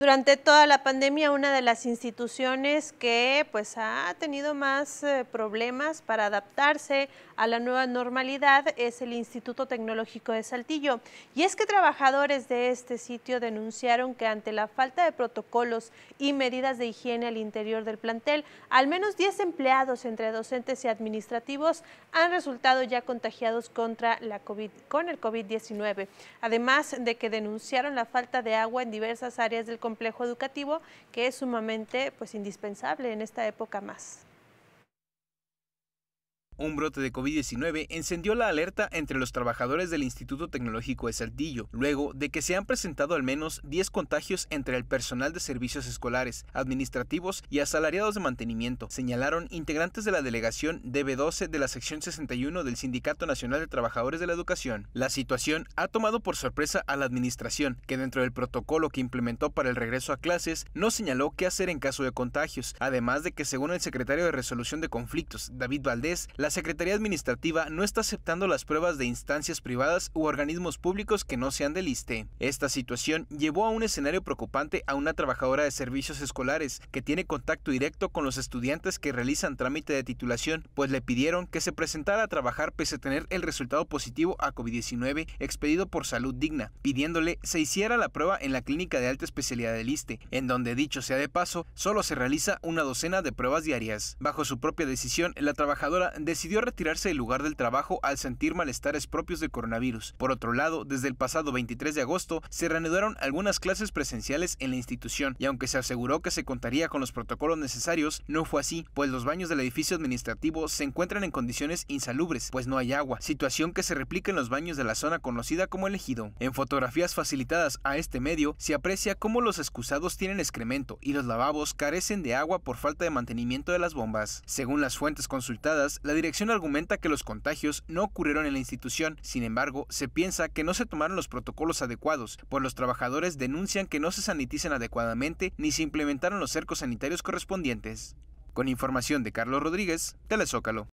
Durante toda la pandemia, una de las instituciones que pues, ha tenido más eh, problemas para adaptarse a la nueva normalidad es el Instituto Tecnológico de Saltillo. Y es que trabajadores de este sitio denunciaron que ante la falta de protocolos y medidas de higiene al interior del plantel, al menos 10 empleados entre docentes y administrativos han resultado ya contagiados contra la COVID, con el COVID-19. Además de que denunciaron la falta de agua en diversas áreas del complejo educativo que es sumamente pues indispensable en esta época más. Un brote de COVID-19 encendió la alerta entre los trabajadores del Instituto Tecnológico de Saltillo, luego de que se han presentado al menos 10 contagios entre el personal de servicios escolares, administrativos y asalariados de mantenimiento, señalaron integrantes de la delegación DB12 de la sección 61 del Sindicato Nacional de Trabajadores de la Educación. La situación ha tomado por sorpresa a la administración, que dentro del protocolo que implementó para el regreso a clases no señaló qué hacer en caso de contagios, además de que según el secretario de Resolución de Conflictos, David Valdés, la Secretaría Administrativa no está aceptando las pruebas de instancias privadas u organismos públicos que no sean del liste. Esta situación llevó a un escenario preocupante a una trabajadora de servicios escolares que tiene contacto directo con los estudiantes que realizan trámite de titulación, pues le pidieron que se presentara a trabajar pese a tener el resultado positivo a COVID-19 expedido por Salud Digna, pidiéndole se hiciera la prueba en la clínica de alta especialidad del liste, en donde dicho sea de paso, solo se realiza una docena de pruebas diarias. Bajo su propia decisión, la trabajadora de decidió retirarse del lugar del trabajo al sentir malestares propios de coronavirus. Por otro lado, desde el pasado 23 de agosto se reanudaron algunas clases presenciales en la institución y aunque se aseguró que se contaría con los protocolos necesarios, no fue así, pues los baños del edificio administrativo se encuentran en condiciones insalubres, pues no hay agua, situación que se replica en los baños de la zona conocida como elegido. En fotografías facilitadas a este medio se aprecia cómo los excusados tienen excremento y los lavabos carecen de agua por falta de mantenimiento de las bombas. Según las fuentes consultadas, la dirección argumenta que los contagios no ocurrieron en la institución, sin embargo, se piensa que no se tomaron los protocolos adecuados, pues los trabajadores denuncian que no se sanitizan adecuadamente ni se implementaron los cercos sanitarios correspondientes. Con información de Carlos Rodríguez, Telezócalo.